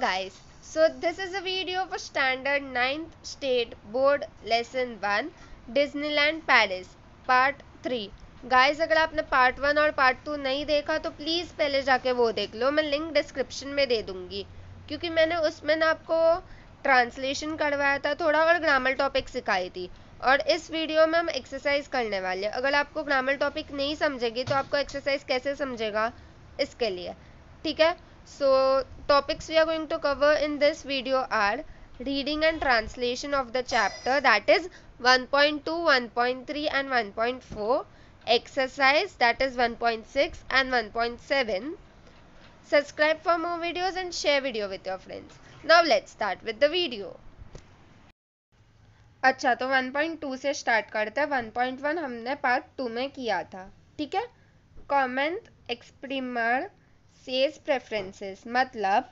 guys, so this is a video for standard 9th state board lesson 1 Disneyland Paris part 3 guys अगर आपने part one और part two नहीं देखा तो please पहले जाके wo dekh lo main link description mein de dungi kyunki maine usme na आपको translation करवाया था thoda aur ग्रामर टॉपिक सिखाई थी और इस वीडियो में हम एक्सरसाइज करने वाले हैं अगर आपको ग्रामर टॉपिक नहीं समझेगी तो आपको एक्सरसाइज कैसे समझेगा इसके लिए ठीक है So topics we are going to cover in this video are reading and translation of the chapter that is 1.2, 1.3 and 1.4, exercise that is 1.6 and 1.7. Subscribe for more videos and share video with your friends. Now let's start with the video. अच्छा तो 1.2 से start करते हैं 1.1 हमने part two में किया था ठीक है कमेंट एक्सप्रीमर सेज प्रेफरेंसेस मतलब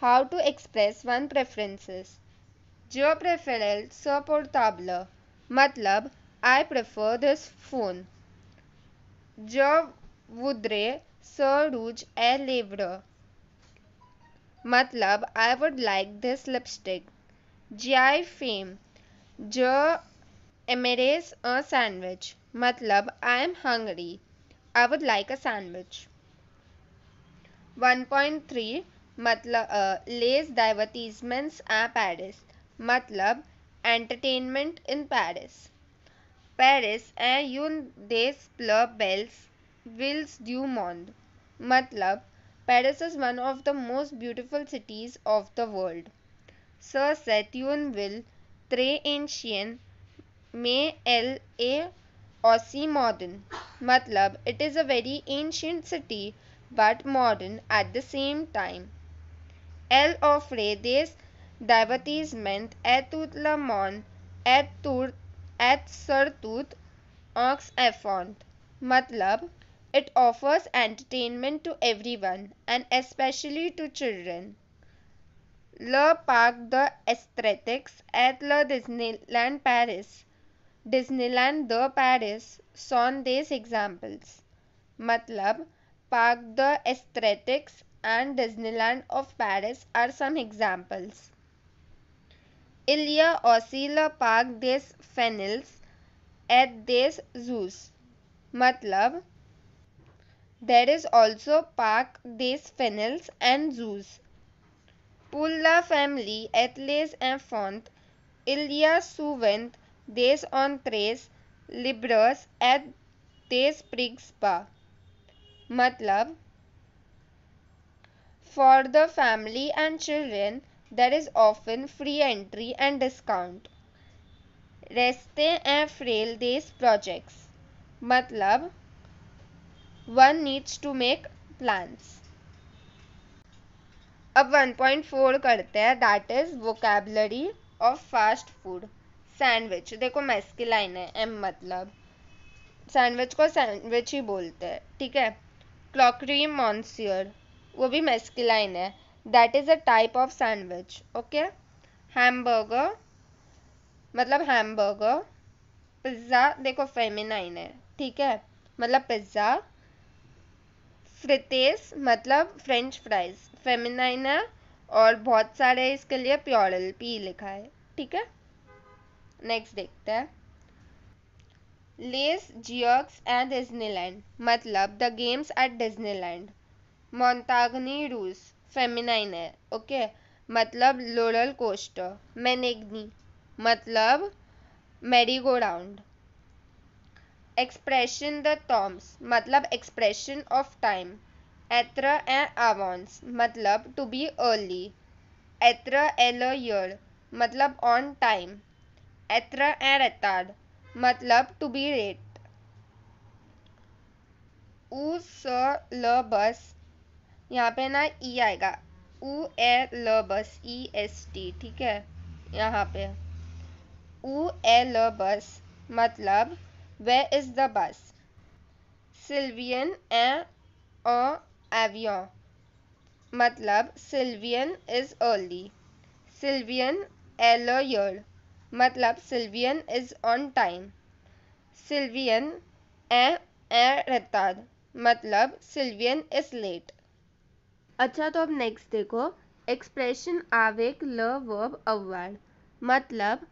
how to express one preferences जो प्रेफरेल सपोर्ताबल मतलब आई प्रेफर दिस फोन जो वुद्रे स रूज ए लेवर मतलब I would like this lipstick जी आई फेम जो एमेरेस अ सैंडविच मतलब I am hungry I would like a sandwich 1.3 मतलब लेस डाइवर्टीजमेंट्स आ पेरिस मतलब एंटरटेनमेंट इन पेरिस पेरिस ए यून देस प्ल बेल्स विल्स ड्यू मॉन्ड मतलब Paris is one of the most beautiful cities of the world सर सेट्यून विल त्रे एंशियन मे एल ए ओसी मॉडर्न मतलब it is a very ancient city but modern at the same time. El ofredes divertisment et ut lamon et tout, et surtut ox effont. Matlab, it offers entertainment to everyone and especially to children. Le Parc de Aesthetics at Le Disneyland Paris, Disneyland de Paris sont des exemples. मतलब Park the Aesthetics and Disneyland of Paris are some examples. Ilia oscilla Park des Fenils at des Zoos. मतलब there is also Park des Fenils and Zoos. Pour la famille et les enfants, il y a souvent des entrées libres et des prix bas. मतलब for the family and children there is often free entry and discount रेस्ते एंड फ्रेल देस प्रोजेक्ट्स मतलब one needs to make plans अब 1.4 करते हैं that is vocabulary of fast food sandwich देखो मैस्की लाइन है एम मतलब सैंडविच को सैंडविच ही बोलते हैं ठीक है क्लॉकरी मॉन्सियर वो भी मेस्किलाइन है that is a type of sandwich okay hamburger मतलब हैमबर्गर पिज़्ज़ा देखो फेमिनाइन है ठीक है मतलब पिज़्ज़ा फ्रितेस मतलब फ्रेंच फ्राइज फेमिनाइन है और बहुत सारे इसके लिए प्योरल पी लिखा है ठीक है नेक्स्ट देखते हैं लेस जियर्क्स एंड डिज्नीलैंड मतलब द गेम्स एट डिज्नीलैंड मोन्टागनी रूस फेमिनाइन है ओके मतलब लोरल कोस्टर मैनेगनी मतलब मेरीगो राउंड एक्सप्रेशन द टॉम्स मतलब एक्सप्रेशन ऑफ टाइम एत्र एंड आवॉन्स मतलब टू बी अर्ली एत्र एल मतलब ऑन टाइम एत्र एंड एतार्ड मतलब टू बी रेट ऊ स ल बस यहाँ पे ना ई e आएगा उ ए ल बस ई एस टी ठीक है यहाँ पे उ ए ल बस मतलब वे इज द बस सिल्वियन ए एवियन मतलब सिल्वियन इज अर्ली सिल्वियन एलर्ड मतलब Sylvain is on time Sylvain ए ए रहता मतलब सिल्वियन इज लेट अच्छा तो अब नेक्स्ट देखो एक्सप्रेशन आवेक ल वर्ब अवार्ड मतलब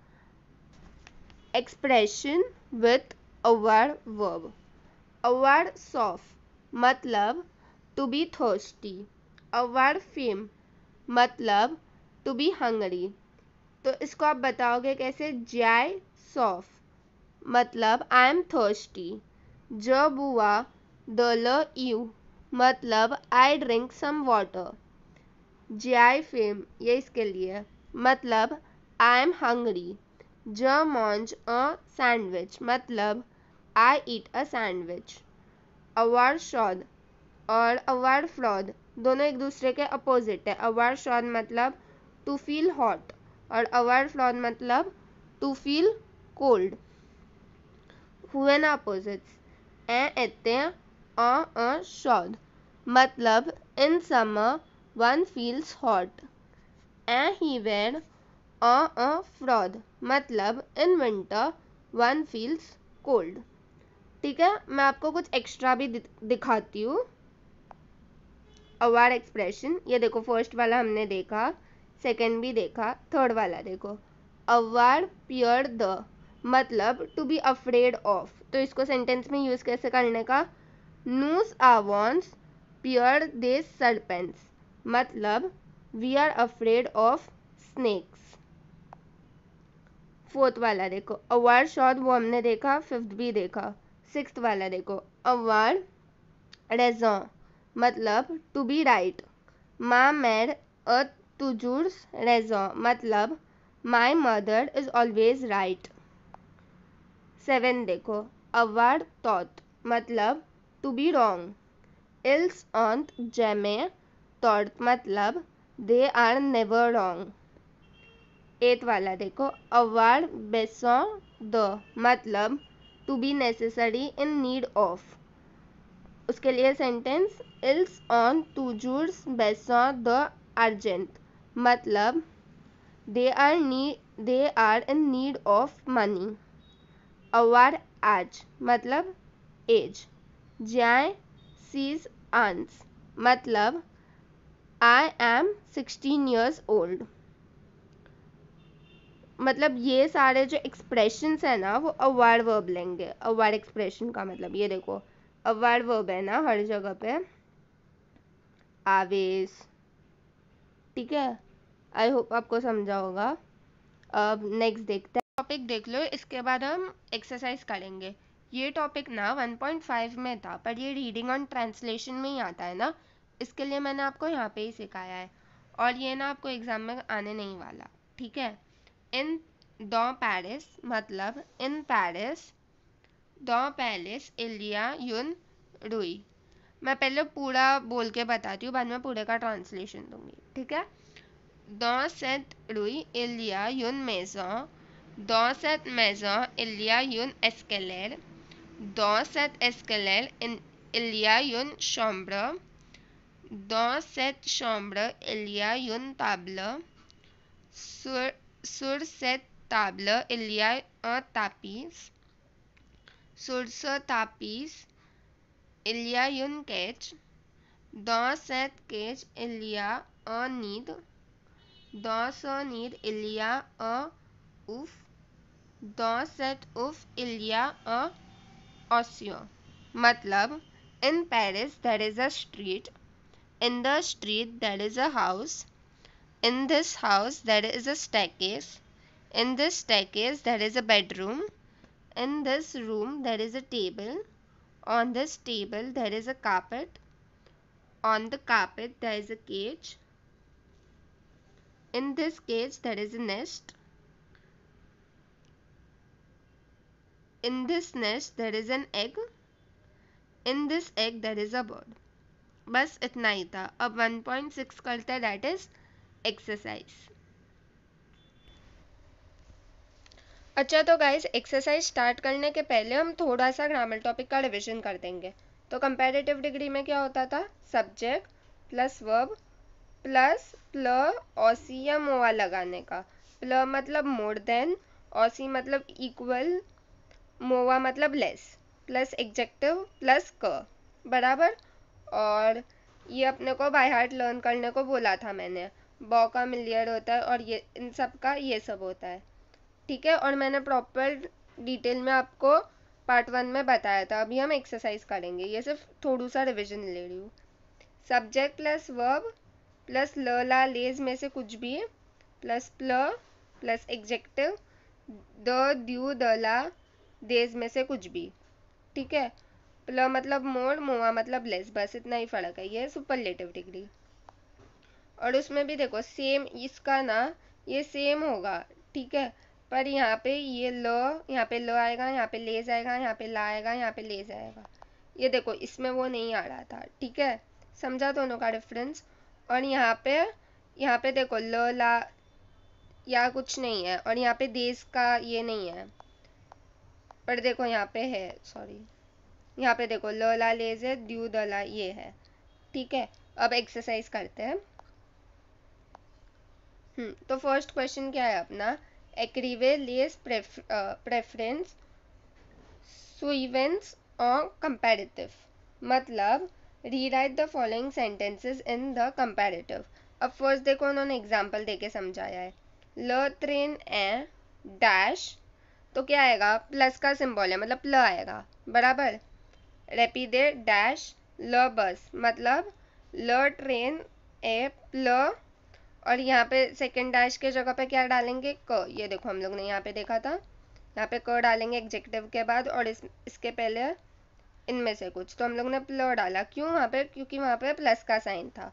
एक्सप्रेशन विथ अवार्ड वर्ब अवार्ड सॉफ मतलब टू बी थोस्टी अवार्ड फेम मतलब टू बी हंगरी तो इसको आप बताओगे कैसे जाय सॉफ मतलब आई एम थर्स्टी ज बुआ द ल यू मतलब आई ड्रिंक सम वाटर जाय फेम ये इसके लिए मतलब आई एम हंगरी ज मॉन्च अ सैंडविच मतलब आई ईट अ सैंडविच अवार शॉद और अवार्ड फ्रॉद दोनों एक दूसरे के अपोजिट है अवार्ड शॉद मतलब टू फील हॉट और फ्लॉन मतलब टू फील कोल्ड हुए ना अपोजिट्स ए एते अ अ शौद मतलब in summer one feels hot ए ही वेड अ अ फ्रॉड मतलब in winter one feels cold ठीक है मैं आपको कुछ एक्स्ट्रा भी दिखाती हूँ अवार एक्सप्रेशन ये देखो फर्स्ट वाला हमने देखा सेकेंड भी देखा थर्ड वाला देखो अवार प्योर द मतलब टू बी अफ्रेड ऑफ तो इसको सेंटेंस में यूज़ कैसे करने का नूस आवॉन्स प्योर दिस सरपेंस मतलब we are afraid of snakes fourth वाला देखो अवार शॉट वो हमने देखा फिफ्थ भी देखा सिक्स वाला देखो अवार रेजॉ मतलब टू बी राइट मा मैड अ तुजुर्स रेजों मतलब my mother is always right seven देखो अवार तौत मतलब टू बी रॉन्ग इल्स ऑन्त जैमे तौत मतलब they are never wrong eight वाला देखो अवार बेसों द मतलब to be necessary in need of उसके लिए सेंटेंस इल्स ऑन जूर्स बेसों द अर्जेंट मतलब they are need they are in need of money अवार आज मतलब एज जय सीज आंस मतलब I am sixteen years old मतलब ये सारे जो एक्सप्रेशंस है ना वो अवार्ड वर्ब लेंगे अवार्ड एक्सप्रेशन का मतलब ये देखो अवार्ड वर्ब है ना हर जगह पे आवेश ठीक है आई होप आपको समझा होगा अब नेक्स्ट देखते हैं टॉपिक देख लो इसके बाद हम एक्सरसाइज करेंगे ये टॉपिक ना 1.5 में था पर ये रीडिंग ऑन ट्रांसलेशन में ही आता है ना इसके लिए मैंने आपको यहाँ पे ही सिखाया है और ये ना आपको एग्ज़ाम में आने नहीं वाला ठीक है इन दो पेरिस मतलब इन पेरिस दो पैलेस इलिया यून रुई मैं पहले पूरा बोल के बताती हूँ बाद में पूरे का ट्रांसलेशन दूंगी ठीक है Dorset-Louis il y a une maison. Dans cette maison, il y a une escalier. Dans cette escalier, il y a une chambre. Dans cette chambre, il y a une table. Sur, sur cette table, il y a un tapis. Sur ce tapis, il y a une cage. Dans cette cage, il y a un nid. Dans un ir il y a un ouf. Dans cet ouf il y a in Paris there is a street. In the street there is a house. In this house there is a staircase. In this staircase there is a bedroom. In this room there is a table. On this table there is a carpet. On the carpet there is a cage. in this cage there is a nest in this nest there is an egg in this egg there is a bird बस इतना ही था अब 1.6 करते हैं that is exercise अच्छा तो guys exercise start करने के पहले हम थोड़ा सा ग्रामर टॉपिक का रिविजन कर देंगे तो कंपेरेटिव डिग्री में क्या होता था सब्जेक्ट प्लस वर्ब प्लस प्ल ओसी सी या मोआ लगाने का प्ल मतलब मोर देन ओसी सी मतलब इक्वल मोवा मतलब लेस प्लस एग्जेक्टिव प्लस क बराबर और ये अपने को बाय हार्ट लर्न करने को बोला था मैंने बॉ का मिलियर होता है और ये इन सब का ये सब होता है ठीक है और मैंने प्रॉपर डिटेल में आपको पार्ट वन में बताया था अभी हम एक्सरसाइज करेंगे ये सिर्फ थोड़ा सा रिविजन ले रही हूँ सब्जेक्ट प्लस वर्ब प्लस ल ला लेज में से कुछ भी है प्लस प्ल प्लस एग्जेक्टिव द द्यू द ला देज में से कुछ भी ठीक है प्ल मतलब मोर मोआ मतलब लेस बस इतना ही फर्क है ये सुपरलेटिव डिग्री और उसमें भी देखो सेम इसका ना ये सेम होगा ठीक है पर यहाँ पे ये ल यहाँ पे ल आएगा यहाँ पे लेज आएगा यहाँ पे ला आएगा यहाँ पे लेज आएगा ये देखो इसमें वो नहीं आ रहा था ठीक है समझा दोनों का डिफरेंस और यहाँ पे यहाँ पे देखो ल ला या कुछ नहीं है और यहाँ पे देश का ये नहीं है पर देखो यहाँ पे है सॉरी यहाँ पे देखो ल ला लेज है द्यू ये है ठीक है अब एक्सरसाइज करते हैं हम्म, तो फर्स्ट क्वेश्चन क्या है अपना एक्रीवे लेस प्रेफरेंस सुइवेंस और कंपेरेटिव मतलब rewrite the following sentences in the comparative अब फर्स्ट देखो उन्होंने एग्जाम्पल देके समझाया है ल ट्रेन ए डैश तो क्या आएगा प्लस का सिंबल है मतलब ल आएगा बराबर रेपिडे डैश ल बस मतलब ल ट्रेन ए प्ल और यहाँ पे सेकेंड डैश के जगह पे क्या डालेंगे क ये देखो हम लोग ने यहाँ पे देखा था यहाँ पे क डालेंगे एग्जेक्टिव के बाद और इस इसके पहले इनमें से कुछ तो हम लोग ने प्लस डाला क्यों वहाँ पे क्योंकि वहाँ पे प्लस का साइन था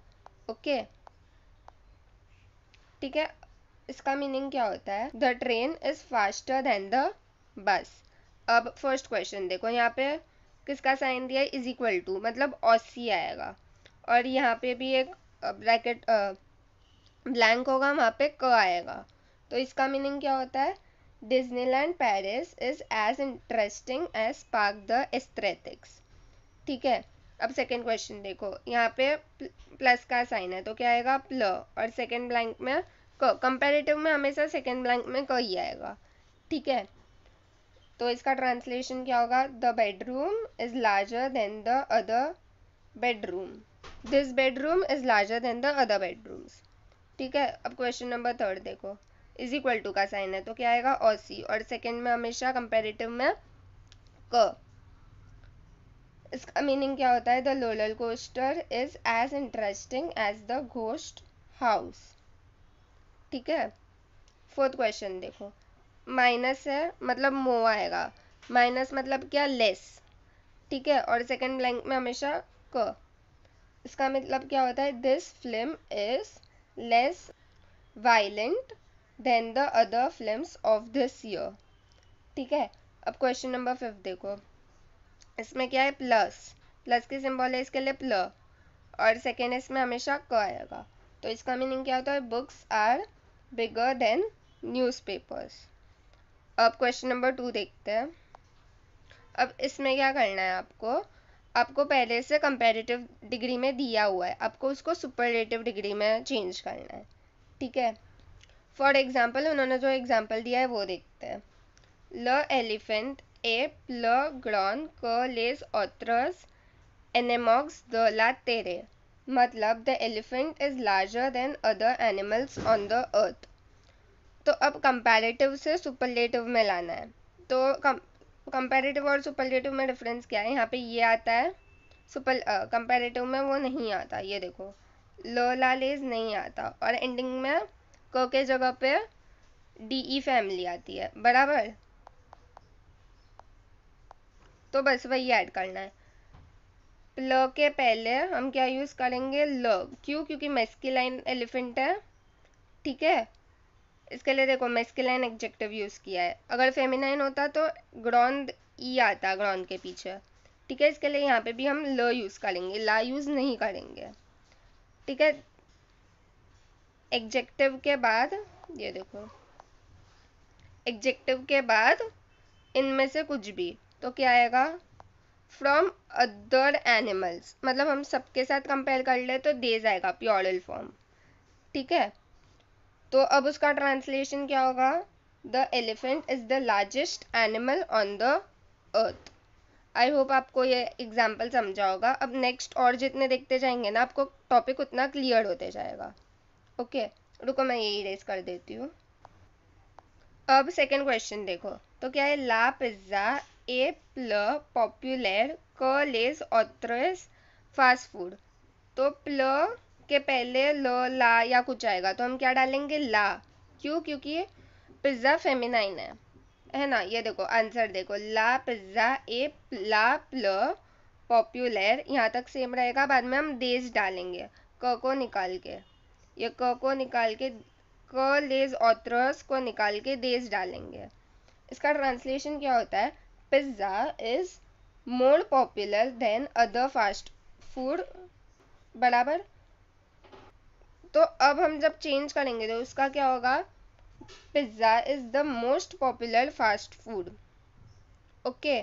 ओके ठीक है इसका मीनिंग क्या होता है the train is faster than the bus अब फर्स्ट क्वेश्चन देखो यहाँ पे किसका साइन दिया इज इक्वल टू मतलब ऑसी आएगा और यहाँ पे भी एक ब्रैकेट ब्लैंक होगा वहाँ पे क आएगा तो इसका मीनिंग क्या होता है Disneyland Paris is as interesting as park the Asterix ठीक है अब सेकेंड क्वेश्चन देखो यहाँ पे प्लस का साइन है तो क्या आएगा प्ल और सेकेंड ब्लैंक में क कंपेरेटिव में हमेशा सेकेंड ब्लैंक में क ही आएगा ठीक है तो इसका ट्रांसलेशन क्या होगा the bedroom is larger than the other bedroom this bedroom is larger than the other bedrooms ठीक है अब क्वेश्चन नंबर थर्ड देखो इज इक्वल टू का साइन है तो क्या आएगा और सी और सेकेंड में हमेशा कंपेरेटिव में क इसका मीनिंग क्या होता है the roller coaster is as interesting as the ghost house ठीक है फोर्थ क्वेश्चन देखो माइनस है मतलब मो आएगा माइनस मतलब क्या लेस ठीक है और सेकेंड ब्लैंक में हमेशा क इसका मतलब क्या होता है this film is less violent than the other film of this year ठीक है अब क्वेश्चन नंबर फिफ्थ देखो इसमें क्या है प्लस प्लस के सिंबल है इसके लिए प्ल और सेकेंड इसमें हमेशा क आएगा तो इसका मीनिंग क्या होता है books are bigger than newspapers अब क्वेश्चन नंबर टू देखते हैं अब इसमें क्या करना है आपको आपको पहले से कंपेरेटिव डिग्री में दिया हुआ है आपको उसको सुपरलेटिव डिग्री में चेंज करना है ठीक है फॉर एग्जाम्पल उन्होंने जो एग्जाम्पल दिया है वो देखते हैं ल एलिफेंट ए ल ग्रॉन क लेस ऑत्रस एनेमॉक्स द ला तेरे मतलब the elephant is larger than other animals on the earth तो अब कंपैरेटिव से सुपरलेटिव में लाना है तो कंपैरेटिव और सुपरलेटिव में डिफरेंस क्या है यहाँ पे ये आता है सुपर कंपैरेटिव में वो नहीं आता ये देखो ल ला लेज नहीं आता और एंडिंग में क के जगह पे डी ई फैमिली आती है बराबर तो बस वही ऐड करना है ल के पहले हम क्या यूज़ करेंगे ल क्यों क्योंकि मेस्किलाइन एलिफेंट है ठीक है इसके लिए देखो मेस्किलाइन एग्जेक्टिव यूज़ किया है अगर फेमिनाइन होता तो ग्रॉन्द ई e आता ग्रॉन्द के पीछे ठीक है इसके लिए यहाँ पे भी हम ल यूज़ करेंगे ला यूज़ नहीं करेंगे ठीक है एग्जेक्टिव के बाद ये देखो एग्जेक्टिव के बाद इनमें से कुछ भी तो क्या आएगा फ्रॉम अदर एनिमल्स मतलब हम सबके साथ कंपेयर कर ले तो देज आएगा प्योरल फॉर्म ठीक है तो अब उसका ट्रांसलेशन क्या होगा the elephant is the largest animal on the earth I hope आपको ये एग्जाम्पल समझा होगा अब नेक्स्ट और जितने देखते जाएंगे ना आपको टॉपिक उतना क्लियर होते जाएगा ओके रुको मैं ये इरेज कर देती हूँ अब सेकंड क्वेश्चन देखो तो क्या है ला पिज्जा ए प्ल पॉपुलर क लेस ऑट्रेस फास्ट फूड तो प्ल के पहले ल ला या कुछ आएगा तो हम क्या डालेंगे ला क्यों क्योंकि पिज्ज़ा फेमिनाइन है है ना ये देखो आंसर देखो ला पिज्ज़ा ए ला प्ल पॉपुलर यहाँ तक सेम रहेगा बाद में हम देश डालेंगे क को निकाल के ये क को निकाल के क लेज ऑथरस को निकाल के देज डालेंगे इसका ट्रांसलेशन क्या होता है pizza is more popular than other fast food बराबर तो अब हम जब चेंज करेंगे तो उसका क्या होगा pizza is the most popular fast food okay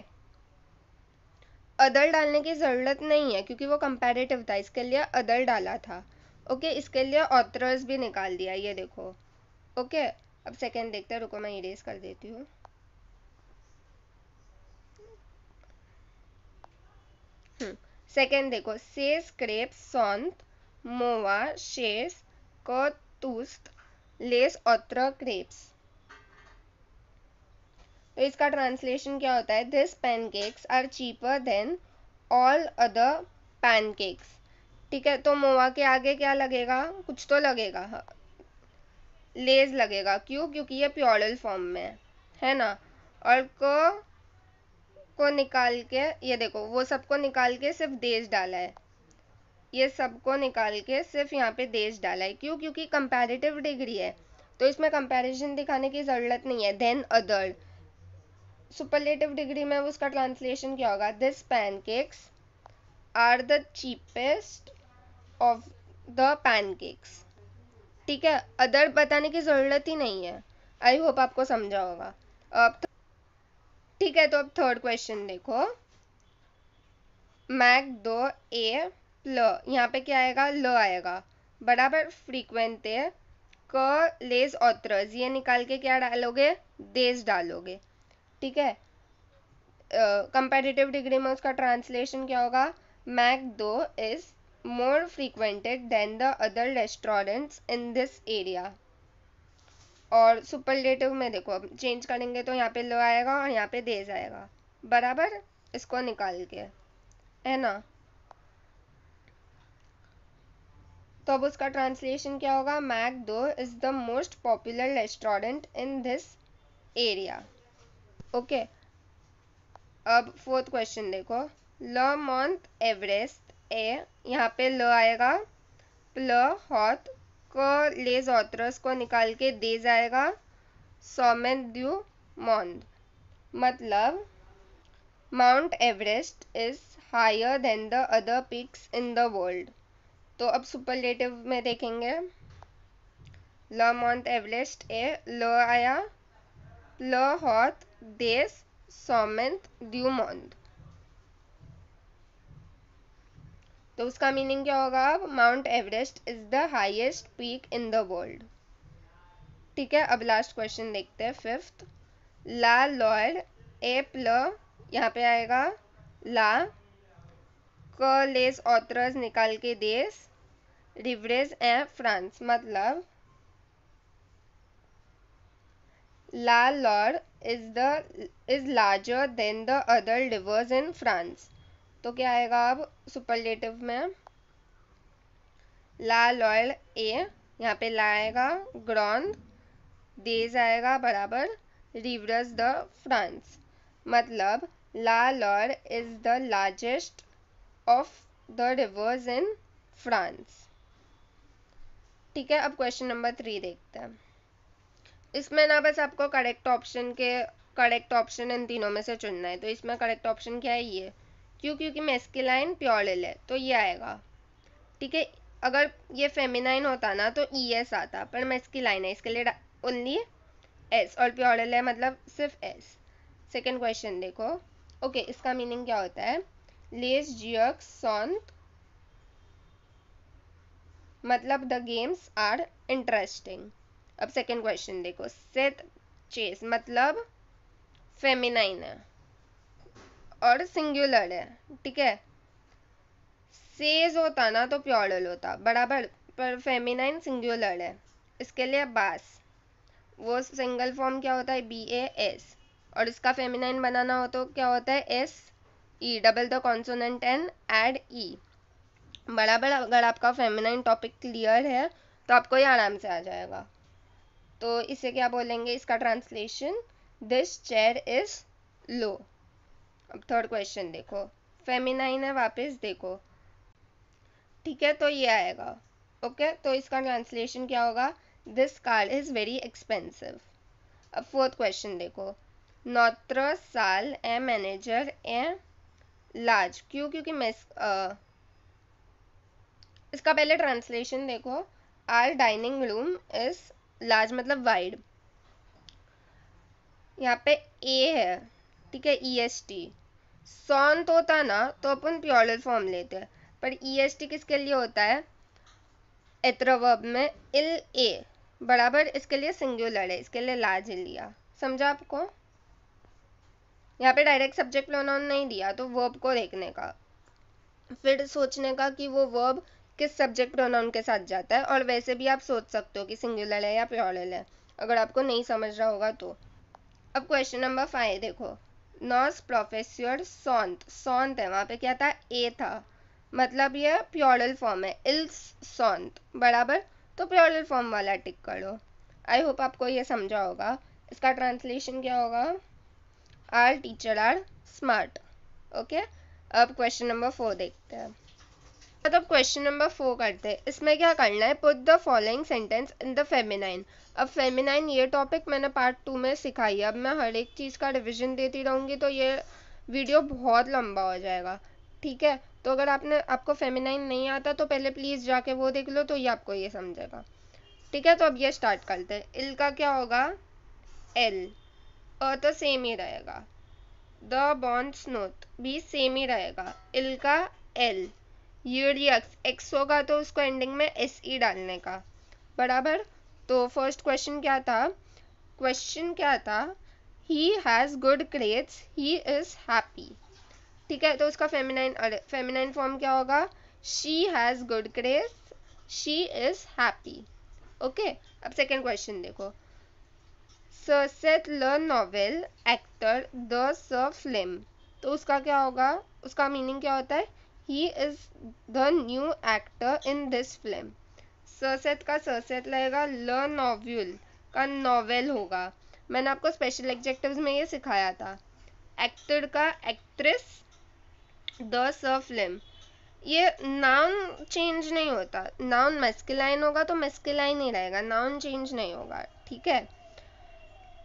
other डालने की ज़रूरत नहीं है क्योंकि वो कंपेरेटिव था इसके लिए अदर डाला था ओके इसके लिए ऑथरस भी निकाल दिया ये देखो ओके अब सेकेंड देखते हैं रुको मैं इरेज कर देती हूँ सेकेंड हम्म, देखो सेस क्रेप सौंत मोवा शेस कतुस्त लेस ऑत्र क्रेप्स तो इसका ट्रांसलेशन क्या होता है this pancakes are cheaper than all other pancakes ठीक है तो मोवा के आगे क्या लगेगा कुछ तो लगेगा हाँ। लेज लगेगा क्यों क्योंकि ये प्योरल फॉर्म में है है ना और को को निकाल के ये देखो वो सबको निकाल के सिर्फ देश डाला है ये सबको निकाल के सिर्फ यहाँ पे देश डाला है क्यों क्योंकि कंपेरेटिव डिग्री है तो इसमें कंपेरिजन दिखाने की ज़रूरत नहीं है देन अदर सुपरलेटिव डिग्री में उसका ट्रांसलेशन क्या होगा this pancakes are the cheapest of the pancakes ठीक है अदर बताने की ज़रूरत ही नहीं है आई होप आपको समझा होगा अब तो- ठीक है तो अब थर्ड क्वेश्चन देखो मैक दो ए ल यहाँ पे क्या आएगा ल आएगा बराबर फ्रीक्वेंट है क लेस ऑथरस ये निकाल के क्या डालोगे देश डालोगे ठीक है कंपेटिटिव uh, डिग्री में उसका ट्रांसलेशन क्या होगा McDo is more frequented than the other restaurants in this area और सुपरलेटिव में देखो अब चेंज करेंगे तो यहाँ पे लो आएगा और यहाँ पे देज आएगा बराबर इसको निकाल के है ना तो अब उसका ट्रांसलेशन क्या होगा McDo is the most popular restaurant in this area okay अब फोर्थ क्वेश्चन देखो ल मॉन्थ एवरेस्ट ए यहाँ पे ल आएगा प्ल हॉथ क ले जोत्रस को निकाल के दे जाएगा सोमेन द्यू मॉन्द मतलब Mount Everest is higher than the other peaks in the world तो अब सुपरलेटिव में देखेंगे ल माउंट एवरेस्ट ए ल आया प्ल हॉथ देस सोमेन द्यू मॉन्द तो उसका मीनिंग क्या होगा अब Mount Everest is the highest peak in the world ठीक है अब लास्ट क्वेश्चन देखते हैं फिफ्थ ला लॉर्ड ए प्ल यहाँ पे आएगा ला क लेस ऑथरस निकाल के देश रिवरेज एंड फ्रांस मतलब ला Loire is the is larger than the other rivers in France तो क्या आएगा अब सुपरलेटिव में ला लॉयल ए यहाँ पे ला आएगा ग्रॉन देज आएगा बराबर रिवरस द फ्रांस मतलब ला Loire is the largest of the rivers in France ठीक है अब क्वेश्चन नंबर थ्री देखते हैं इसमें ना बस आपको करेक्ट ऑप्शन के करेक्ट ऑप्शन इन तीनों में से चुनना है तो इसमें करेक्ट ऑप्शन क्या है ये क्यों क्योंकि मेस्किलाइन प्योरल है तो ये आएगा ठीक है अगर ये फेमिनाइन होता ना तो ई एस आता पर मेस्किलाइन है इसके लिए ओनली एस और प्योरल है मतलब सिर्फ एस सेकेंड क्वेश्चन देखो ओके इसका मीनिंग क्या होता है लेस जियक मतलब द गेम्स आर इंटरेस्टिंग अब सेकेंड क्वेश्चन देखो सेथ चेस मतलब फेमिनाइन है और सिंगुलर है ठीक है सेज होता ना तो प्योरल होता बराबर पर फेमिनाइन सिंगुलर है इसके लिए बास वो सिंगल फॉर्म क्या होता है बी ए एस और इसका फेमिनाइन बनाना हो तो क्या होता है S E double the consonant and add E बराबर अगर आपका फेमिनाइन टॉपिक क्लियर है तो आपको ये आराम से आ जाएगा तो इसे क्या बोलेंगे इसका translation this chair is low अब थर्ड क्वेश्चन देखो फेमिनाइन है वापस देखो ठीक है तो ये आएगा ओके तो इसका ट्रांसलेशन क्या होगा this car is very expensive अब फोर्थ क्वेश्चन देखो नौत्र साल ए मैनेजर ए लार्ज क्यों क्योंकि मैं इसका पहले ट्रांसलेशन देखो our dining room is large मतलब वाइड यहाँ पे ए है ठीक है ई एस टी सॉन्त होता ना तो अपन प्योरल फॉर्म लेते हैं पर ई एस टी किसके लिए होता है एत्रवर्ब में इल ए बराबर इसके लिए सिंगुलर है इसके लिए लाज लिया समझा आपको यहाँ पे डायरेक्ट सब्जेक्ट प्रोनाउन नहीं दिया तो वर्ब को देखने का फिर सोचने का कि वो वर्ब किस सब्जेक्ट प्रोनाउन के साथ जाता है और वैसे भी आप सोच सकते हो कि सिंगुलर है या प्योरल है अगर आपको नहीं समझ रहा होगा तो अब क्वेश्चन नंबर फाइव देखो नॉस प्रोफेस्योर सौंत सौंत है वहाँ पे क्या था ए था मतलब ये प्योरल फॉर्म है इल्स सौंत बराबर तो प्योरल फॉर्म वाला टिक कर लो आई होप आपको ये समझा होगा इसका ट्रांसलेशन क्या होगा our teacher are smart okay अब क्वेश्चन नंबर फोर देखते हैं मतलब क्वेश्चन नंबर फोर करते हैं इसमें क्या करना है put the following sentence in the feminine अब फेमिनाइन ये टॉपिक मैंने पार्ट टू में सिखाई अब मैं हर एक चीज़ का रिविजन देती रहूँगी तो ये वीडियो बहुत लंबा हो जाएगा ठीक है तो अगर आपने आपको फेमिनाइन नहीं आता तो पहले प्लीज़ जाके वो देख लो तो ये आपको ये समझेगा ठीक है तो अब ये स्टार्ट करते हैं इल का क्या होगा एल अ तो सेम ही रहेगा द बॉन्ड स्नोथ भी सेम ही रहेगा इल का एल यूरियक्स एक्स होगा तो उसको एंडिंग में एस ई e डालने का बराबर तो फर्स्ट क्वेश्चन क्या था क्वेश्चन क्या था he has good grades he is happy ठीक है तो उसका फेमिनाइन फेमिनाइन फॉर्म क्या होगा she has good grades she is happy okay अब सेकेंड क्वेश्चन देखो सर सेट लर्न नॉवेल एक्टर द स फिल्म तो उसका क्या होगा उसका मीनिंग क्या होता है he is the new actor in this film सरसेट का सरसेट लगेगा ल नोव्यूल का नोवेल होगा मैंने आपको स्पेशल एग्जेक्टिव में ये सिखाया था एक्टर का एक्ट्रेस द स फिल्म ये नाउन चेंज नहीं होता नाउन मेस्किलाइन होगा तो मेस्किलाइन ही रहेगा नाउन चेंज नहीं होगा ठीक है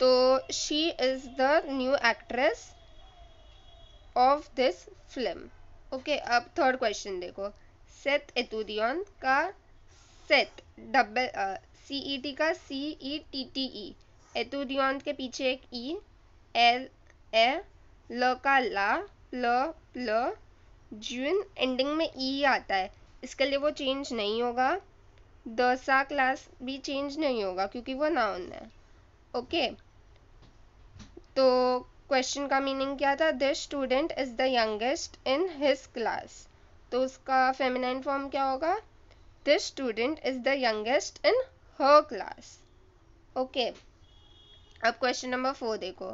तो she is the new actress of this film okay अब थर्ड क्वेश्चन देखो सेथ एतुदियन का सेट डबल सी ई टी का C E T T E एतुरियन के पीछे एक ई एल ए ल का ला ल ल जून एंडिंग में ई e आता है इसके लिए वो चेंज नहीं होगा दसा क्लास भी चेंज नहीं होगा क्योंकि वो नाउन है ओके तो क्वेश्चन का मीनिंग क्या था this student is the youngest in his class तो उसका फेमिनाइन फॉर्म क्या होगा this student is the youngest in her class okay अब क्वेश्चन नंबर फोर देखो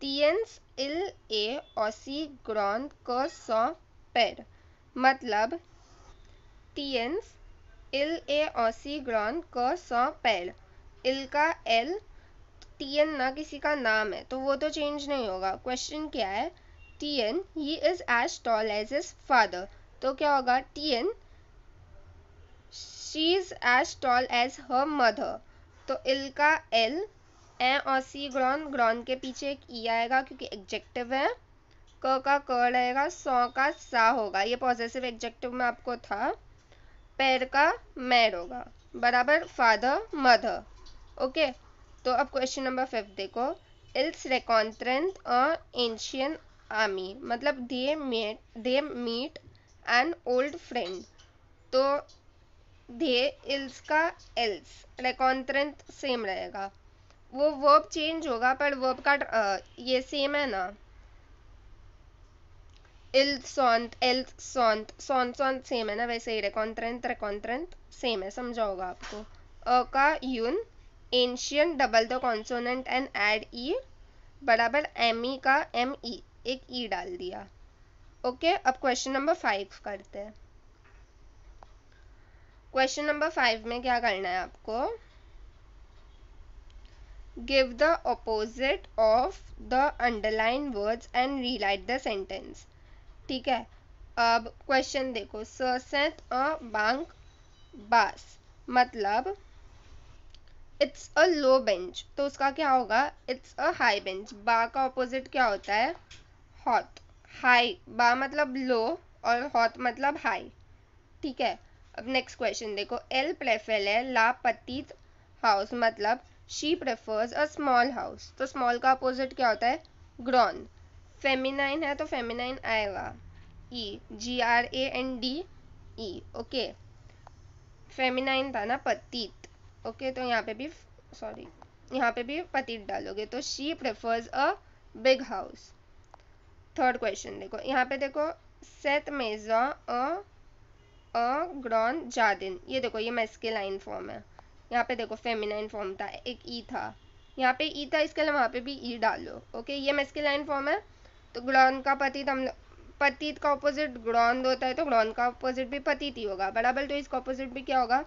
तीयंस इल ए ओसी ग्रॉन क सौ पेड मतलब तीयंस इल ए ओसी ग्रॉन क सौ पेड इल का एल टीएन ना किसी का नाम है तो वो तो चेंज नहीं होगा क्वेश्चन क्या है टीएन he is as tall as is father तो क्या होगा टीएन she is as tall as her mother तो इल का एल ए और सी ग्रॉन ग्रॉन के पीछे एक ई e आएगा क्योंकि एग्जेक्टिव है क का क रहेगा सौ का सा होगा ये पॉजिटिव एग्जेक्टिव में आपको था पैर का मैर होगा बराबर फादर मदर ओके तो अब क्वेश्चन नंबर फिफ्थ देखो इल्स रेकॉन्ट्रेंट और एंशियन आर्मी मतलब they met they meet an old friend तो ध्येय इल्स का एल्स रेकॉन्ट्रेंट सेम रहेगा वो वर्ब चेंज होगा पर वर्ब का आ, ये सेम है ना इल सौंत एल सौंत सौंत सौंत सेम है ना वैसे ही रेकॉन्ट्रेंट रेकॉन्ट्रेंट सेम है समझा होगा आपको अ का यून एंशियन double the consonant and add E बराबर एम ई e का एम ई e, एक ई e डाल दिया ओके अब क्वेश्चन नंबर फाइव करते हैं क्वेश्चन नंबर फाइव में क्या करना है आपको give the opposite of the underline words and rewrite the sentence ठीक है अब क्वेश्चन देखो ससेत अ बैंक बास मतलब इट्स अ लो बेंच तो उसका क्या होगा इट्स अ हाई बेंच बा का ऑपोजिट क्या होता है हॉट हाई बा मतलब लो और हॉट मतलब हाई ठीक है अब नेक्स्ट क्वेश्चन देखो एल प्रेफर है ला पतीत हाउस मतलब she prefers a small house तो स्मॉल का अपोजिट क्या होता है ग्रॉन फेमिनाइन है तो फेमिनाइन आएगा E G R A N D E okay feminine था ना पतीत ओके okay, तो यहाँ पे भी सॉरी यहाँ पे भी पतीत डालोगे तो she prefers a big house third question देखो यहाँ पे देखो सेट मेजा अ अ ग्रॉन जादिन ये देखो ये मेस्केलाइन फॉर्म है यहाँ पे देखो फेमिनाइन फॉर्म था एक ई e था यहाँ पे ई e था इसके लिए वहाँ पे भी ई e डाल लो ओके ये मेस्केलाइन फॉर्म है तो ग्रॉन का पतित हम पतित का ऑपोजिट ग्रॉन होता है तो ग्रॉन का ऑपोजिट भी पतित ही होगा बराबर तो इसका ऑपोजिट भी क्या होगा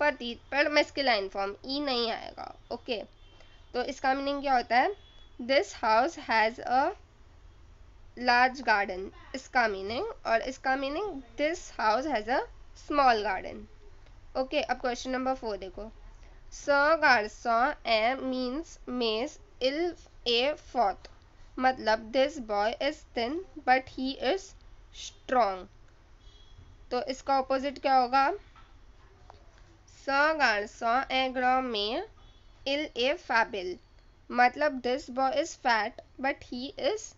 पतित पर मेस्किलाइन फॉर्म ई नहीं आएगा ओके तो इसका मीनिंग क्या होता है this house has a large garden इसका मीनिंग और इसका meaning this house has a small garden okay अब क्वेश्चन नंबर फोर देखो स गारसो ए मीन्स मेस इल ए फोर्थ मतलब this boy is thin but he is strong तो इसका ऑपोजिट क्या होगा स गारसो ए ग्रो मे इल ए फैबिल मतलब this boy is fat but he is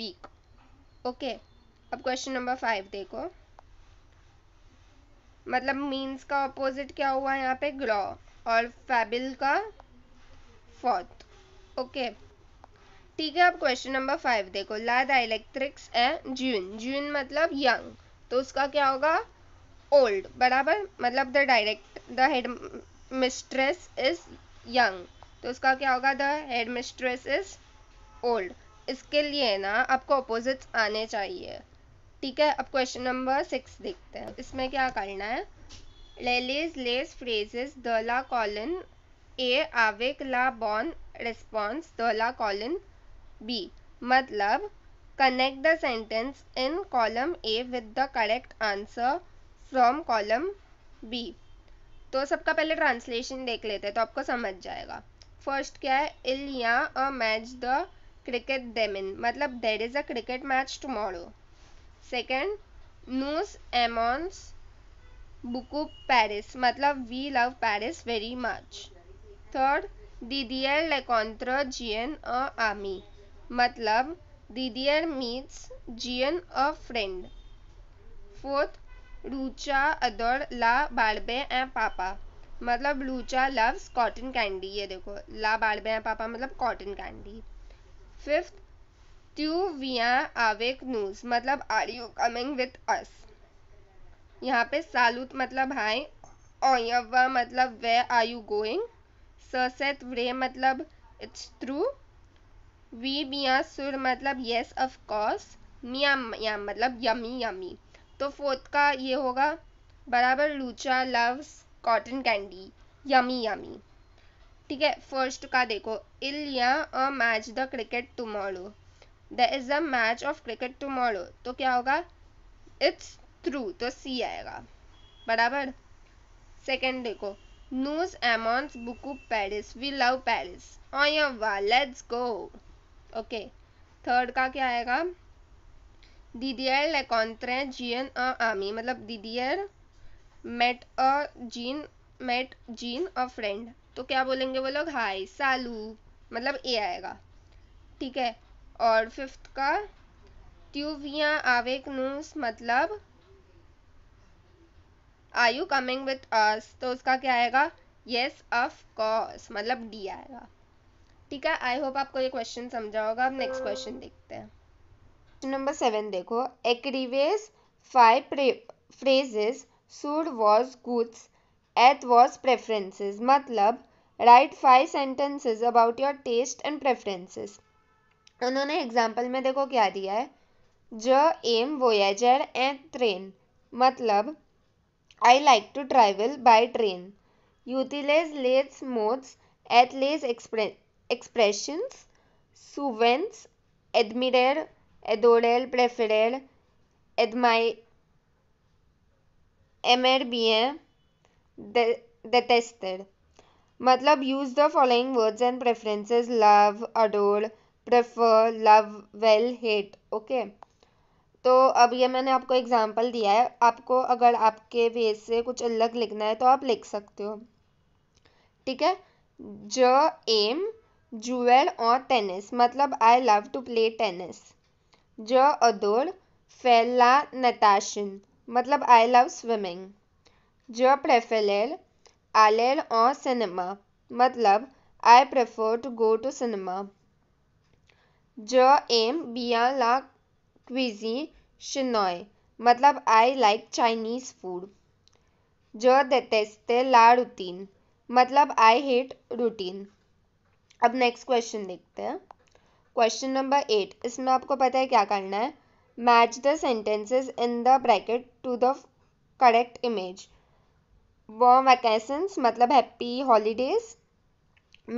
weak okay अब क्वेश्चन नंबर फाइव देखो मतलब मीन्स का ऑपोजिट क्या हुआ यहाँ पे ग्रॉ और फैबिल का फोर्थ ओके ठीक है अब क्वेश्चन नंबर फाइव देखो ला द इलेक्ट्रिक्स ए जून जून मतलब यंग तो उसका क्या होगा ओल्ड बराबर मतलब the direct the headmistress is young तो उसका क्या होगा the headmistress is old इसके लिए ना आपको अपोजिट आने चाहिए ठीक है अब क्वेश्चन नंबर सिक्स देखते हैं इसमें क्या करना है लेलेज लेस फ्रेजेस दला कॉलन ए आवेक ला बॉन रिस्पॉन्स दला कॉलन बी मतलब connect the sentence in column A with the correct answer from column B तो सबका पहले ट्रांसलेशन देख लेते हैं तो आपको समझ जाएगा फर्स्ट क्या है इल या अ मैच द cricket them in matlab there is a cricket match tomorrow second nous aimons beaucoup paris matlab we love paris very much third didier lecontre jean a ami matlab didier meets jean a friend fourth rucha adore la barbe and papa मतलब लूचा loves cotton candy ये देखो ला बाड़बे पापा मतलब cotton candy fifth टू वी आर आवेक न्यूज मतलब are you coming with us यहाँ पे सालूत मतलब हाय ओयवा मतलब वे आर यू गोइंग ससेत व्रे मतलब इट्स ट्रू वी बिया सुर मतलब येस ऑफ कोर्स मियाम याम मतलब यमी यमी तो फोर्थ का ये होगा बराबर लूचा loves cotton candy yummy yummy ठीक है फर्स्ट का देखो इलिया अ मैच द cricket tomorrow there is a match of cricket tomorrow तो क्या होगा इट्स थ्रू तो सी आएगा बराबर सेकेंड देखो नूज एमॉन्स ऑफ Paris we love Paris let's go okay third का क्या आएगा दीदियर लेकॉन्त्रे जीन अ आमी मतलब Didier met a Jean met Jean a friend तो क्या बोलेंगे वो लोग हाय सालू मतलब ए आएगा ठीक है और फिफ्थ का ट्यूविया आवेक नूस मतलब are you coming with us तो उसका क्या आएगा येस ऑफ कोर्स मतलब डी आएगा ठीक है आई होप आपको ये क्वेश्चन समझा होगा अब नेक्स्ट क्वेश्चन देखते हैं क्वेश्चन नंबर सेवन देखो एक्रीवेस फाइव फ्रेजेस सूड वॉज गुड्स एट वॉज प्रेफरेंसेज मतलब write five sentences about your taste and preferences उन्होंने एग्जाम्पल में देखो क्या दिया है ज एम वोयाजर एंड ट्रेन मतलब I like to travel by train utilize मोड्स एट लेस lays सुवेंस expressions suvens admired एडमाई एम एर बी एम detested मतलब use the following words and preferences love adore prefer love well hate okay? तो अब ये मैंने आपको एग्जाम्पल दिया है आपको अगर आपके वे से कुछ अलग लिखना है तो आप लिख सकते हो ठीक है ज एम जुएल और टेनिस मतलब I love to play tennis ज अदोर फेला नताशन मतलब आई लव स्विमिंग जो प्रेफेलेल आलेल ऑन सिनेमा मतलब I prefer to go to cinema जो एम बिया ला क्विजी शिनॉय मतलब आई लाइक चाइनीज फूड जो देते ला रूटीन मतलब आई हेट रूटीन अब नेक्स्ट क्वेश्चन देखते हैं क्वेश्चन नंबर एट इसमें आपको पता है क्या करना है match the sentences in the bracket to the correct image वॉम वैकेशंस मतलब हैप्पी हॉलीडेज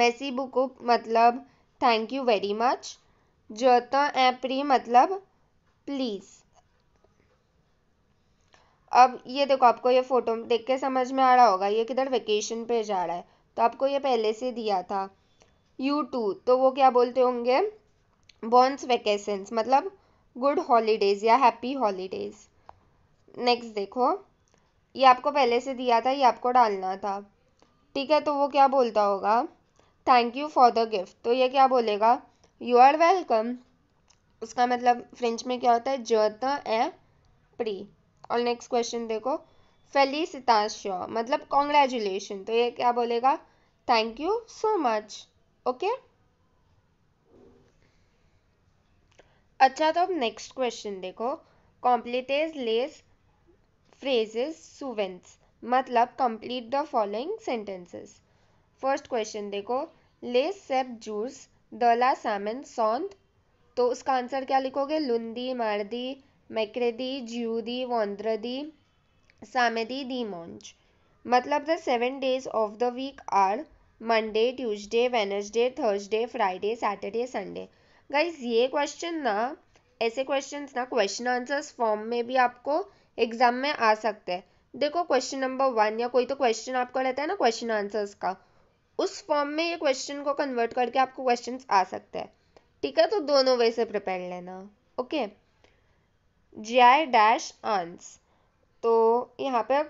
मैसी बुको मतलब थैंक यू वेरी मच जता ए प्री मतलब प्लीज़ अब ये देखो आपको ये फ़ोटो देख के समझ में आ रहा होगा ये किधर वेकेशन पे जा रहा है तो आपको ये पहले से दिया था यू टू तो वो क्या बोलते होंगे बॉन्स वेकेशंस मतलब गुड हॉलीडेज़ या हैप्पी हॉलीडेज़ नेक्स्ट देखो ये आपको पहले से दिया था ये आपको डालना था ठीक है तो वो क्या बोलता होगा thank you for the gift तो ये क्या बोलेगा यू आर वेलकम उसका मतलब फ्रेंच में क्या होता है जत ए प्री और नेक्स्ट क्वेश्चन देखो फेलिसिताशो मतलब कॉन्ग्रेचुलेशन तो ये क्या बोलेगा thank you so much okay अच्छा तो अब नेक्स्ट क्वेश्चन देखो कॉम्प्लीटेज लेस phrases सुवेंस मतलब complete the following sentences first question देखो ले सेप जूस दला सामन सौंद तो उसका आंसर क्या लिखोगे लुंदी मारदी मैक्रेदी ज्यूदी वॉन्द्रदी सामेदी दी दीमोंज मतलब the seven days of the week are Monday Tuesday Wednesday Thursday Friday Saturday Sunday guys ये क्वेश्चन ना ऐसे क्वेश्चन ना क्वेश्चन आंसर्स फॉर्म में भी आपको एग्जाम में आ सकते हैं देखो क्वेश्चन नंबर वन या कोई तो क्वेश्चन आपका रहता है ना क्वेश्चन आंसर्स का उस फॉर्म में ये क्वेश्चन को कन्वर्ट करके आपको क्वेश्चन आ सकते हैं ठीक है तो दोनों वे से प्रिपेयर लेना ओके जी आई डैश आंस तो यहाँ पे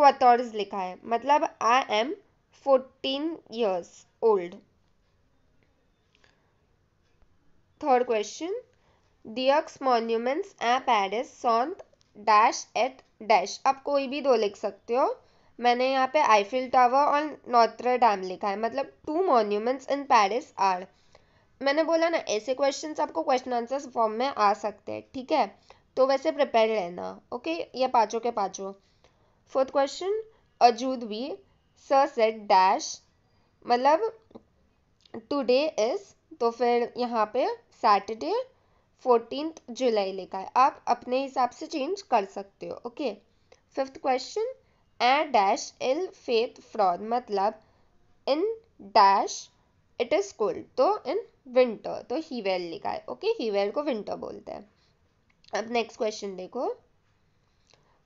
क्वर्स लिखा है मतलब I am fourteen years old third question डियक्स मॉन्यूमेंट्स ए पैरिस सौंत डैश एट डैश आप कोई भी दो लिख सकते हो मैंने यहाँ पे आईफिल टावर और नोत्र डैम लिखा है मतलब two monuments in Paris are मैंने बोला ना ऐसे क्वेश्चंस आपको क्वेश्चन आंसर फॉर्म में आ सकते हैं ठीक है तो वैसे प्रिपेयर रहना ओके ये पाँचों के पाँचों फोर्थ क्वेश्चन अजूद भी सर सेट डैश मतलब टुडे इज तो फिर यहाँ पे सैटरडे फोर्टीन जुलाई लिखा है आप अपने हिसाब से चेंज कर सकते हो ओके फिफ्थ क्वेश्चन ए डैश इल फेथ फ्रॉड मतलब in dash it is cold तो इन विंटर तो हीवेल लिखा है ओके okay? हीवेल को विंटर बोलते हैं अब नेक्स्ट क्वेश्चन देखो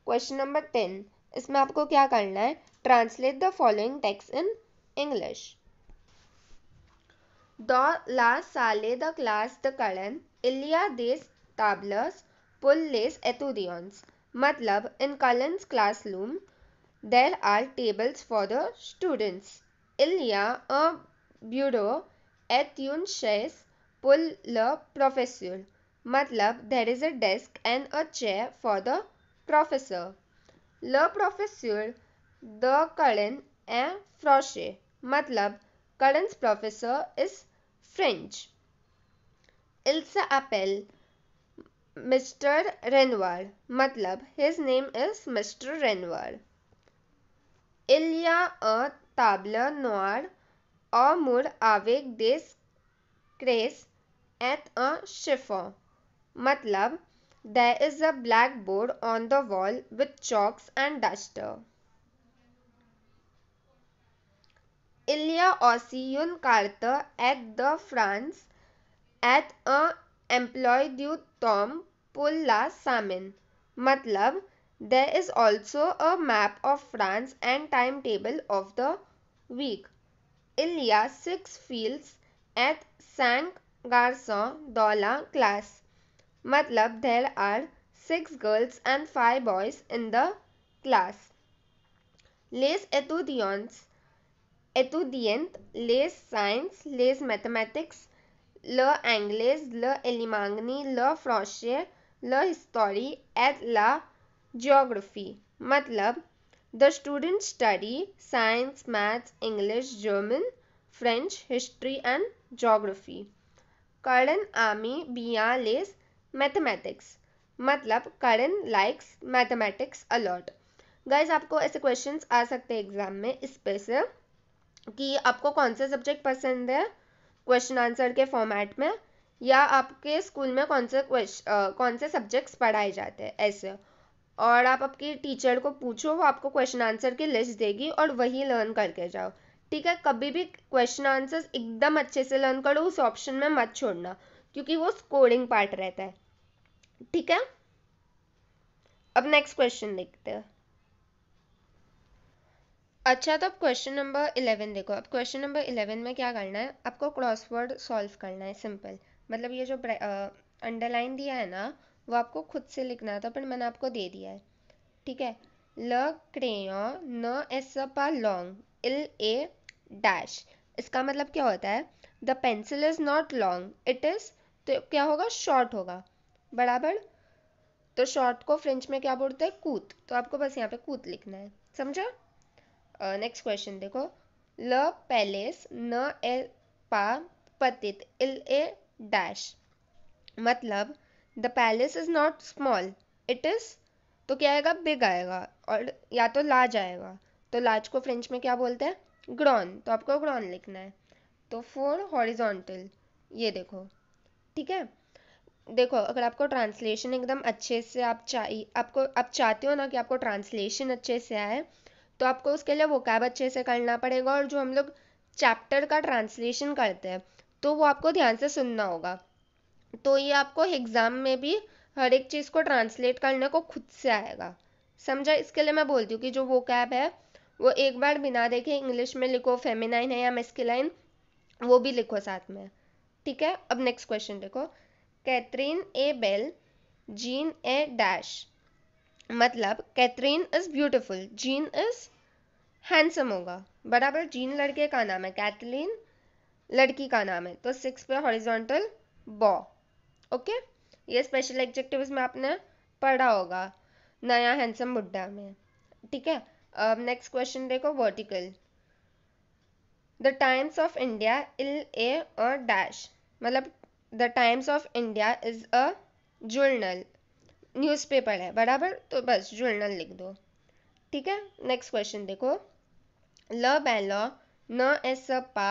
क्वेश्चन नंबर टेन इसमें आपको क्या करना है translate the following text in English The la sale of the class: The il des tables pull les étudiants. Matlab, in Karen's classroom, there are tables for the students. Ilia a bureau et une chaise pour le professeur. Matlab, there is a desk and a chair for the professor. Le professeur the Karen est froché. Matlab, Cullen's professor is French. Ilse Appel, Mr. Renoir, matlab his name is Mr. Renoir. Il y a un table noir au mur avec des craies et un chiffon. Matlab, there is a blackboard on the wall with chalks and duster. Ilya Ossyun Carter at the France at a employé du Tom Pulla la Samin. Matlab, there is also a map of France and timetable of the week. Ilya six fields at Saint Garçon Dola class. Matlab, there are six girls and five boys in the class. Les étudiants एतुदियंत लेस साइंस लेस मैथमेटिक्स ल एंग्लेज ल एलिमांगनी ल फ्रॉशे ल हिस्टोरी एट la जोग्राफी मतलब the student study science maths English German French history and geography Karan आमी बिया लेस मैथमेटिक्स मतलब Karan likes mathematics a lot guys आपको ऐसे क्वेश्चंस आ सकते हैं एग्जाम में इस से कि आपको कौन से सब्जेक्ट पसंद है क्वेश्चन आंसर के फॉर्मेट में या आपके स्कूल में कौन से क्वेश्चन कौन से सब्जेक्ट्स पढ़ाए जाते हैं ऐसे और आप आपकी टीचर को पूछो वो आपको क्वेश्चन आंसर की लिस्ट देगी और वही लर्न करके जाओ ठीक है कभी भी क्वेश्चन आंसर एकदम अच्छे से लर्न करो उस ऑप्शन में मत छोड़ना क्योंकि वो स्कोरिंग पार्ट रहता है ठीक है अब नेक्स्ट क्वेश्चन देखते हैं अच्छा तो अब क्वेश्चन नंबर इलेवन देखो अब क्वेश्चन नंबर इलेवन में क्या करना है आपको क्रॉसवर्ड सॉल्व करना है सिंपल मतलब ये जो अंडरलाइन दिया है ना वो आपको खुद से लिखना था पर तो मैंने आपको दे दिया है ठीक है ल क्रे न एस पा लॉन्ग इल ए डैश इसका मतलब क्या होता है the pencil is not long it is तो क्या होगा शॉर्ट होगा बराबर तो शॉर्ट को फ्रेंच में क्या बोलते हैं कूत तो आपको बस यहाँ पे कूत लिखना है समझा नेक्स्ट क्वेश्चन देखो ल पैलेस न ए पा पतित इल ए डैश मतलब the palace is not small it is तो क्या आएगा बिग आएगा और या तो लार्ज आएगा तो लार्ज को फ्रेंच में क्या बोलते हैं ग्रॉन तो आपको ग्रॉन लिखना है तो फोर हॉरिजॉन्टल ये देखो ठीक है देखो अगर आपको ट्रांसलेशन एकदम अच्छे से आप चाहिए आपको आप चाहते हो ना कि आपको ट्रांसलेशन अच्छे से आए तो आपको उसके लिए वो कैब अच्छे से करना पड़ेगा और जो हम लोग चैप्टर का ट्रांसलेशन करते हैं तो वो आपको ध्यान से सुनना होगा तो ये आपको एग्ज़ाम में भी हर एक चीज़ को ट्रांसलेट करने को खुद से आएगा समझा इसके लिए मैं बोलती हूँ कि जो वो कैब है वो एक बार बिना देखे इंग्लिश में लिखो फेमिनाइन है या मेस्किलाइन वो भी लिखो साथ में ठीक है अब नेक्स्ट क्वेश्चन देखो कैथरीन ए बेल जीन ए डैश मतलब Catherine is beautiful Jean is handsome होगा बराबर जीन लड़के का नाम है कैथलीन लड़की का नाम है तो सिक्स पे हॉरिजॉन्टल बॉ ओके ये स्पेशल एग्जेक्टिव में आपने पढ़ा होगा नया हैंडसम बुड्ढा में ठीक है अब नेक्स्ट क्वेश्चन देखो वर्टिकल द टाइम्स ऑफ इंडिया इल ए और डैश मतलब the Times of India is a journal newspaper है बराबर तो बस जर्नल लिख दो ठीक है नेक्स्ट क्वेश्चन देखो ल ल न एस पा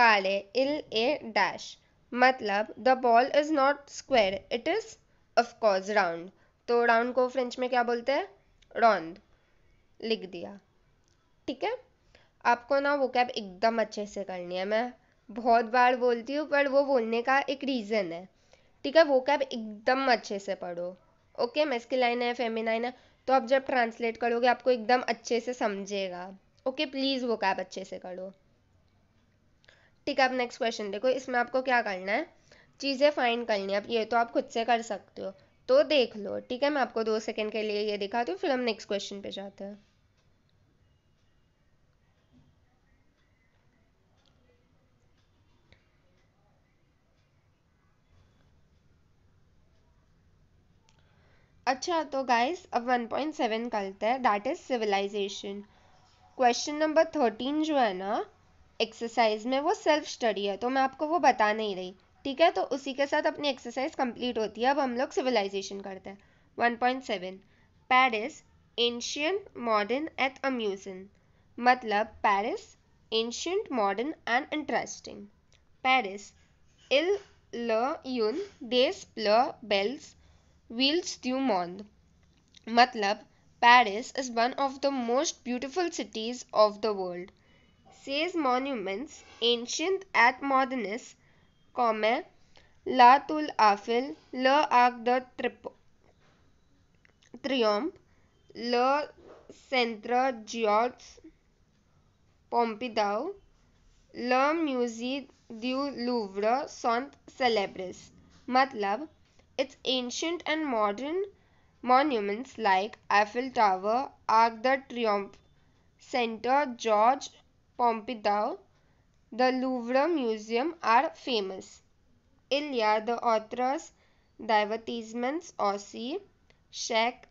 काले इल ए डैश मतलब the ball is not square it is of course round तो राउंड को फ्रेंच में क्या बोलते हैं रौंद लिख दिया ठीक है आपको ना वो कैब एकदम अच्छे से करनी है मैं बहुत बार बोलती हूँ पर वो बोलने का एक रीज़न है ठीक है वो कैब एकदम अच्छे से पढ़ो ओके मेस्किलाइन है फेमिनाइन है तो आप जब ट्रांसलेट करोगे आपको एकदम अच्छे से समझेगा ओके प्लीज़ वो कैब अच्छे से करो ठीक है आप नेक्स्ट क्वेश्चन देखो इसमें आपको क्या करना है चीज़ें फाइंड करनी है ये तो आप खुद से कर सकते हो तो देख लो ठीक है मैं आपको दो सेकंड के लिए ये दिखाती हूँ फिर हम नेक्स्ट क्वेश्चन पे जाते हैं अच्छा तो गाइस अब 1.7 करते हैं that is civilization question number thirteen जो है ना एक्सरसाइज में वो सेल्फ स्टडी है तो मैं आपको वो बता नहीं रही ठीक है तो उसी के साथ अपनी एक्सरसाइज कंप्लीट होती है अब हम लोग सिविलाइजेशन करते हैं 1.7 पैरिस एंशियंट मॉडर्न एट अम्यूजन मतलब Paris ancient modern and interesting पेरिस इल ल यून देस प्ल बेल्स Ville du Monde. मतलब Paris is one of the most beautiful cities of the world. Says monuments ancient at modernis, comme La Tour Eiffel, Le Arc de Triomphe, Le Centre Georges Pompidou, Le Musée du Louvre sont célèbres. मतलब Its ancient and modern monuments like Eiffel Tower, Arc de Triomphe, Center George Pompidou, the Louvre Museum are famous. Ilya, the author's divertisements Aussie, Czech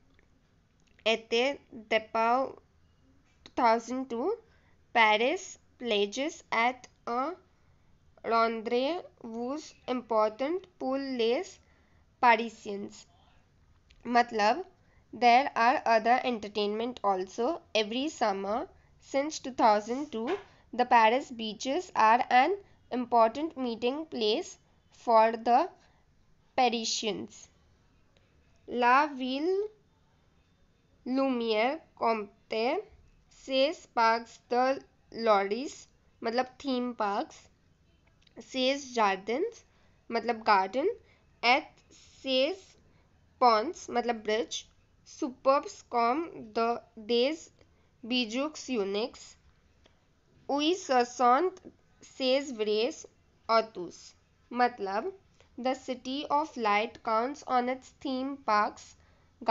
été Depau 2002, Paris pledges at a rendezvous important pool lace. Parisians. Matlab, there are other entertainment also. Every summer since 2002, the Paris beaches are an important meeting place for the Parisians. La Ville Lumiere Comte says parks the लॉरीज मतलब theme parks says jardins, मतलब garden at says पॉन्स मतलब bridge सुपर्ब्स कॉम द डेज बीजुक्स यूनिक्स उई सेज व्रेस ऑतुस मतलब the city of light counts on its theme parks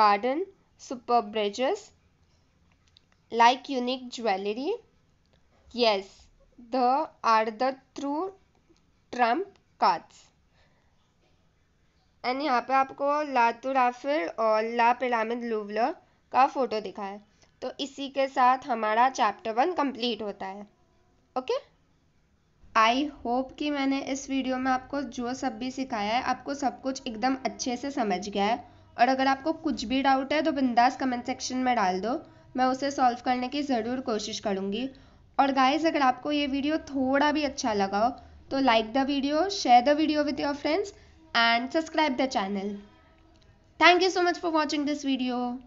garden super bridges like unique jewellery Yes, the are the through trump cards and यहाँ पे आपको लातू और ला पिरामिड लुवलर का फ़ोटो दिखा है तो इसी के साथ हमारा चैप्टर वन कंप्लीट होता है ओके आई होप कि मैंने इस वीडियो में आपको जो सब भी सिखाया है आपको सब कुछ एकदम अच्छे से समझ गया है और अगर आपको कुछ भी डाउट है तो बिंदास कमेंट सेक्शन में डाल दो मैं उसे सॉल्व करने की ज़रूर कोशिश करूँगी और गाइज अगर आपको ये वीडियो थोड़ा भी अच्छा लगा हो तो like the video share the video with your friends and subscribe the channel. Thank you so much for watching this video.